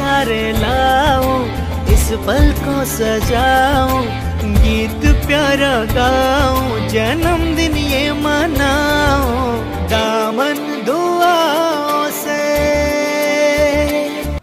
सारे लाओ इस पल को सजाओ गीत प्यारा गाओ जन्मदिन ये मनाओ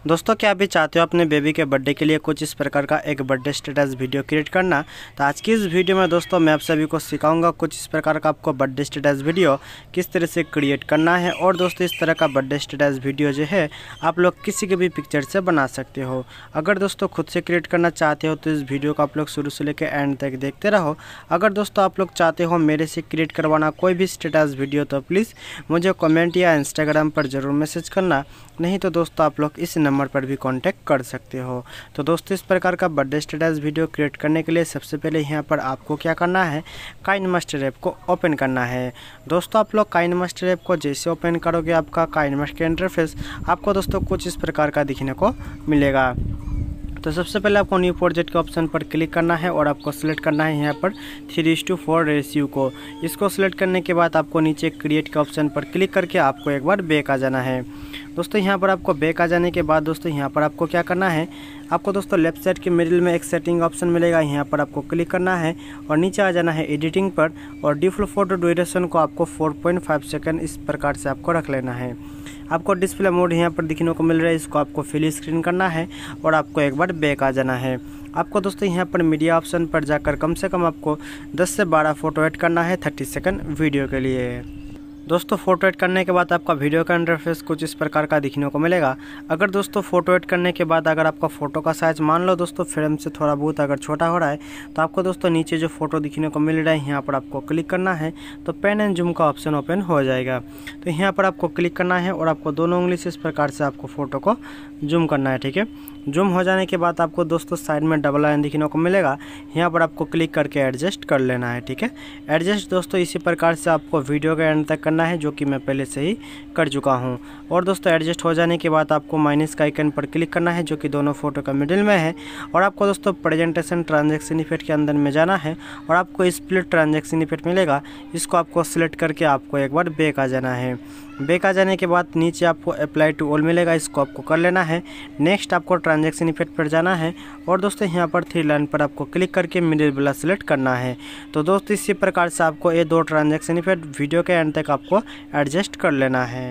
दोस्तों क्या आप भी चाहते हो अपने बेबी के बर्थडे के लिए कुछ इस प्रकार का एक बर्थडे स्टेटस वीडियो क्रिएट करना तो आज की इस वीडियो में दोस्तों मैं आप सभी को सिखाऊंगा कुछ इस प्रकार का आपको बर्थडे स्टेटस वीडियो किस तरह से क्रिएट करना है और दोस्तों इस तरह का बर्थडे स्टेटस वीडियो जो है आप लोग किसी के भी पिक्चर से बना सकते हो अगर दोस्तों खुद से क्रिएट करना चाहते हो तो इस वीडियो को आप लोग शुरू से लेकर एंड तक देखते रहो अगर दोस्तों आप लोग चाहते हो मेरे से क्रिएट करवाना कोई भी स्टेटस वीडियो तो प्लीज़ मुझे कॉमेंट या इंस्टाग्राम पर ज़रूर मैसेज करना नहीं तो दोस्तों आप लोग इस नंबर नंबर पर भी कॉन्टैक्ट कर सकते हो तो दोस्तों इस प्रकार का बर्थडे स्टेटस वीडियो क्रिएट करने के लिए सबसे पहले यहाँ पर आपको क्या करना है काइन मास्टर ऐप को ओपन करना है दोस्तों आप लोग काइन मास्टर ऐप को जैसे ओपन करोगे आपका काइन मास्टर इंटरफेस आपको दोस्तों कुछ इस प्रकार का दिखने को मिलेगा तो सबसे पहले आपको न्यू प्रोजेक्ट के ऑप्शन पर क्लिक करना है और आपको सेलेक्ट करना है यहाँ पर थ्री टू फोर रेशियो को इसको सेलेक्ट करने के बाद आपको नीचे क्रिएट के ऑप्शन पर क्लिक करके आपको एक बार बैक आ जाना है दोस्तों यहाँ पर आपको बैक आ जाने के बाद दोस्तों यहाँ पर आपको क्या करना है आपको दोस्तों लेफ्ट साइड के मिडिल में एक सेटिंग ऑप्शन मिलेगा यहाँ पर आपको क्लिक करना है और नीचे आ जाना है एडिटिंग पर और डिफॉल्ट फोटो ड्यूरेशन को आपको 4.5 सेकंड इस प्रकार से आपको रख लेना है आपको डिस्प्ले मोड यहाँ पर दिखने को मिल रहा है इसको आपको फिल स्क्रीन करना है और आपको एक बार बैक आ जाना है आपको दोस्तों यहाँ पर मीडिया ऑप्शन पर जाकर कम से कम आपको दस से बारह फ़ोटो एड करना है थर्टी सेकेंड वीडियो के लिए दोस्तों फोटो एड करने के बाद आपका वीडियो का इंटरफेस कुछ इस प्रकार का दिखने को मिलेगा अगर दोस्तों फोटो एड करने के बाद अगर आपका फोटो का साइज मान लो दोस्तों फ्रेम से थोड़ा बहुत अगर छोटा हो रहा है तो आपको दोस्तों नीचे जो फोटो दिखने को मिल रहा है यहाँ पर आपको क्लिक करना है तो पेन एंड जूम का ऑप्शन ओपन हो जाएगा तो यहाँ पर आपको क्लिक करना है और आपको दोनों उंगली से इस प्रकार से आपको फ़ोटो को जूम करना है ठीक है जूम हो जाने के बाद आपको दोस्तों साइड में डबल लाइन दिखने को मिलेगा यहाँ पर आपको क्लिक करके एडजस्ट कर लेना है ठीक है एडजस्ट दोस्तों इसी प्रकार से आपको वीडियो के एंड तक करना करना है जो कि मैं पहले से ही कर चुका हूँ और दोस्तों एडजस्ट हो जाने के बाद आपको माइनस का आइकन पर क्लिक करना है जो कि दोनों फ़ोटो का मिडिल में है और आपको दोस्तों प्रेजेंटेशन ट्रांजेक्शन इफेक्ट के अंदर में जाना है और आपको स्प्लिट ट्रांजेक्शन इफेक्ट मिलेगा इसको आपको सिलेक्ट करके आपको एक बार बेक आ जाना है बेक आ जाने के बाद नीचे आपको अप्लाई टू ऑल मिलेगा इसको आपको कर लेना है नेक्स्ट आपको ट्रांजेक्शन इफेक्ट पर जाना है और दोस्तों यहाँ पर थ्री लाइन पर आपको क्लिक करके मिडिल वाला सेलेक्ट करना है तो दोस्तों इसी प्रकार से आपको ये दो ट्रांजेक्शन इफेक्ट वीडियो के एंड तक आप को एडजस्ट कर लेना है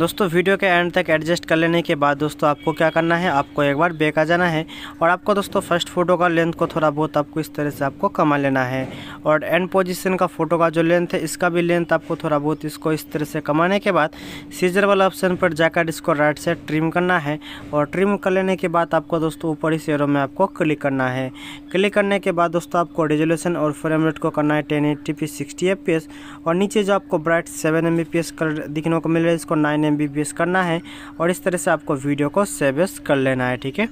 दोस्तों वीडियो के एंड तक एडजस्ट कर लेने के बाद दोस्तों आपको क्या करना है आपको एक बार बेक आ जाना है और आपको दोस्तों फर्स्ट फ़ोटो का लेंथ को थोड़ा बहुत आपको इस तरह से आपको कमा लेना है और एंड पोजिशन का फ़ोटो का जो लेंथ है इसका भी लेंथ आपको थोड़ा बहुत इसको इस तरह से कमाने के बाद सीजर वाला ऑप्शन पर जाकर इसको राइट से ट्रिम करना है और ट्रिम कर लेने के बाद आपको दोस्तों ऊपर इस एरो में आपको क्लिक करना है क्लिक करने के बाद दोस्तों आपको रेजोल्यूशन और फ्रेम रेट को करना है ten eighty P sixty F P S और नीचे जो आपको bitrate seven M B P S colour दिखने को मिल रहा है इसको नाइन एम करना है और इस तरह से आपको वीडियो को सेवेस कर लेना है ठीक है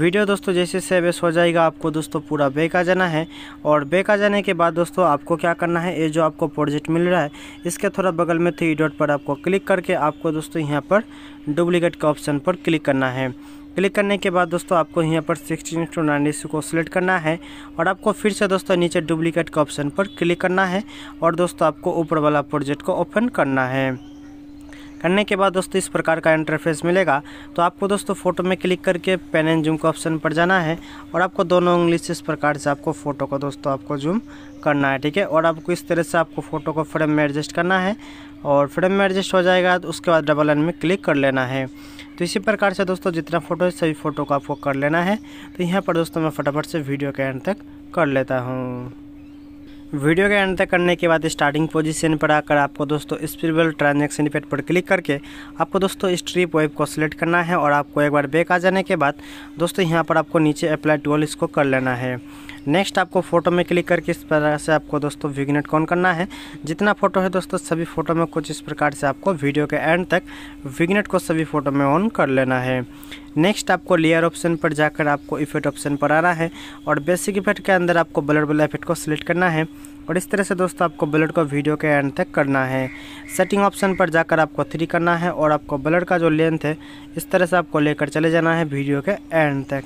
वीडियो दोस्तों जैसे सेवेस हो जाएगा आपको दोस्तों पूरा बैक आ जाना है और बैक आ जाने के बाद दोस्तों आपको क्या करना है ये जो आपको प्रोजेक्ट मिल रहा है इसके थोड़ा बगल में थ्री डॉट पर आपको क्लिक करके आपको दोस्तों यहाँ पर डुप्लीकेट के ऑप्शन पर क्लिक करना है क्लिक करने के बाद दोस्तों आपको यहाँ पर सिक्सटीन टू नाइन्टी को सिलेक्ट करना है और आपको फिर से दोस्तों नीचे डुप्लीकेट के ऑप्शन पर क्लिक करना है और दोस्तों आपको ऊपर वाला प्रोजेक्ट को ओपन करना है करने के बाद दोस्तों इस प्रकार का इंटरफेस मिलेगा तो आपको दोस्तों फ़ोटो में क्लिक करके पेन एंड जूम का ऑप्शन पर जाना है और आपको दोनों उंगली से इस प्रकार से आपको फ़ोटो को दोस्तों आपको जूम करना है ठीक है और आपको इस तरह से आपको फ़ोटो को फ्रेम में एडजस्ट करना है और फ्रेम में एडजस्ट हो जाएगा तो उसके बाद डबल एन में क्लिक कर लेना है तो इसी प्रकार से दोस्तों जितना फ़ोटो है सभी फ़ोटो को आपको कर लेना है तो यहाँ पर दोस्तों मैं फटाफट से वीडियो के एंड तक कर लेता हूँ वीडियो के एंड तक करने के बाद स्टार्टिंग पोजीशन पर आकर आपको दोस्तों स्पिरिबल ट्रांजेक्शन इफेक्ट पर क्लिक करके आपको दोस्तों स्ट्रीप वेब को सिलेक्ट करना है और आपको एक बार बैक आ जाने के बाद दोस्तों यहाँ पर आपको नीचे अप्लाई टूल इसको कर लेना है नेक्स्ट आपको फ़ोटो में क्लिक करके इस तरह से आपको दोस्तों विग्नेट कौन करना है जितना फ़ोटो है दोस्तों सभी फ़ोटो में कुछ इस प्रकार से आपको वीडियो के एंड तक विग्नेट को सभी फ़ोटो में ऑन कर लेना है नेक्स्ट आपको लेयर ऑप्शन पर जाकर आपको इफेक्ट ऑप्शन पर आना है और बेसिक इफेक्ट के अंदर आपको ब्लड ब्ला इफेक्ट को सिलेक्ट करना है और इस तरह से दोस्तों आपको ब्लड को वीडियो के एंड तक करना है सेटिंग ऑप्शन पर जाकर आपको थ्री करना है और आपको ब्लड का जो लेंथ है इस तरह से आपको लेकर चले जाना है वीडियो के एंड तक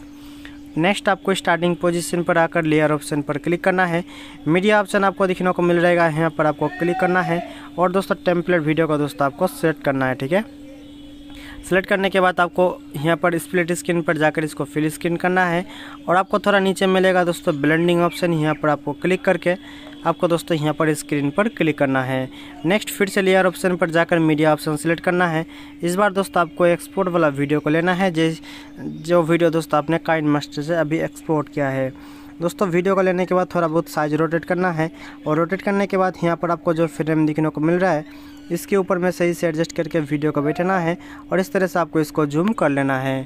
नेक्स्ट आपको स्टार्टिंग पोजीशन पर आकर लेयर ऑप्शन पर क्लिक करना है मीडिया ऑप्शन आपको दिखने को मिल जाएगा यहाँ पर आपको क्लिक करना है और दोस्तों टेम्पलेट वीडियो का दोस्तों आपको सेलेक्ट करना है ठीक है सेलेक्ट करने के बाद आपको यहाँ पर स्प्लिट स्क्रीन पर जाकर इसको फिल स्क्रीन करना है और आपको थोड़ा नीचे मिलेगा दोस्तों ब्लेंडिंग ऑप्शन यहाँ पर आपको क्लिक करके आपको दोस्तों यहाँ पर स्क्रीन पर क्लिक करना है नेक्स्ट फिर से लेयर ऑप्शन पर जाकर मीडिया ऑप्शन सेलेक्ट करना है इस बार दोस्तों आपको एक्सपोर्ट वाला वीडियो को लेना है जिस जो वीडियो दोस्तों आपने काइन मास्टर से अभी एक्सपोर्ट किया है दोस्तों वीडियो को लेने के बाद थोड़ा बहुत साइज रोटेट करना है और रोटेट करने के बाद यहाँ पर आपको जो फ्रेम दिखने को मिल रहा है इसके ऊपर में सही से एडजस्ट करके वीडियो को बैठना है और इस तरह से आपको इसको जूम कर लेना है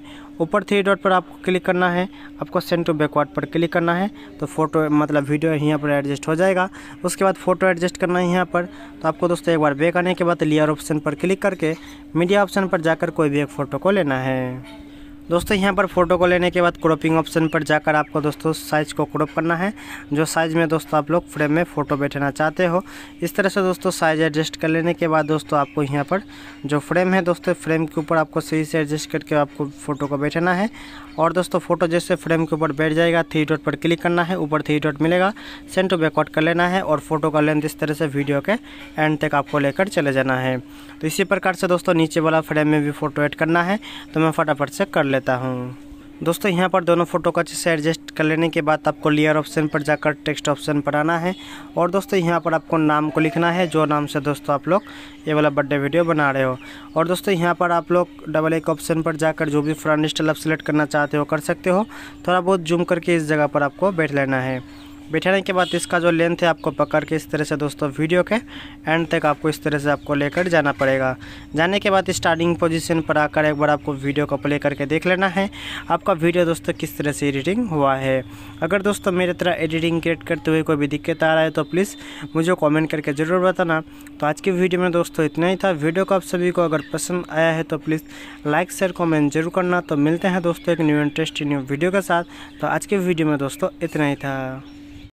ऊपर थ्री डॉट पर आपको क्लिक करना है आपको सेंड टू बैकवर्ड पर क्लिक करना है तो फोटो मतलब वीडियो यहाँ पर एडजस्ट हो जाएगा उसके बाद फोटो एडजस्ट करना है यहाँ पर तो आपको दोस्तों एक बार बैक आने के बाद लेयर ऑप्शन पर क्लिक करके मीडिया ऑप्शन पर जाकर कोई भी एक फ़ोटो को लेना है दोस्तों यहाँ पर फ़ोटो को लेने के बाद क्रॉपिंग ऑप्शन पर जाकर आपको दोस्तों साइज़ को क्रॉप करना है जो साइज़ में दोस्तों आप लोग फ्रेम में फ़ोटो बैठना चाहते हो इस तरह से दोस्तों साइज़ एडजस्ट कर लेने के बाद दोस्तों आपको यहाँ पर जो फ्रेम है दोस्तों फ्रेम के ऊपर आपको सही से एडजस्ट करके आपको फ़ोटो को बैठना है और दोस्तों फ़ोटो जैसे फ्रेम के ऊपर बैठ जाएगा थ्री डॉट पर क्लिक करना है ऊपर थ्री डॉट मिलेगा सेंड टू बैकआउट कर लेना है और फ़ोटो का लेंथ इस तरह से वीडियो के एंड तक आपको लेकर चले जाना है तो इसी प्रकार से दोस्तों नीचे वाला फ्रेम में भी फ़ोटो एड करना है तो मैं फटाफट से कर लेता हूँ दोस्तों यहाँ पर दोनों फ़ोटो को अच्छे से एडजस्ट कर लेने के बाद आपको लेयर ऑप्शन पर जाकर टेक्स्ट ऑप्शन पर आना है और दोस्तों यहाँ पर आपको नाम को लिखना है जो नाम से दोस्तों आप लोग ये वाला बर्थडे वीडियो बना रहे हो और दोस्तों यहाँ पर आप लोग डबल एक ऑप्शन पर जाकर जो भी फ्रंट स्टल आप सेलेक्ट करना चाहते हो कर सकते हो थोड़ा बहुत जूम करके इस जगह पर आपको बैठ लेना है बिठाने के बाद इसका जो लेंथ है आपको पकड़ के इस तरह से दोस्तों वीडियो के एंड तक आपको इस तरह से आपको लेकर जाना पड़ेगा जाने के बाद स्टार्टिंग पोजीशन पर आकर एक बार आपको वीडियो को प्ले करके देख लेना है आपका वीडियो दोस्तों किस तरह से एडिटिंग हुआ है अगर दोस्तों मेरे तरह एडिटिंग क्रिएट करते हुए कोई भी दिक्कत आ रहा है तो प्लीज़ मुझे कॉमेंट करके ज़रूर बताना तो आज की वीडियो में दोस्तों इतना ही था वीडियो को आप सभी को अगर पसंद आया है तो प्लीज़ लाइक शेयर कॉमेंट जरूर करना तो मिलते हैं दोस्तों एक न्यू इंटरेस्टिंग न्यू वीडियो के साथ तो आज के वीडियो में दोस्तों इतना ही था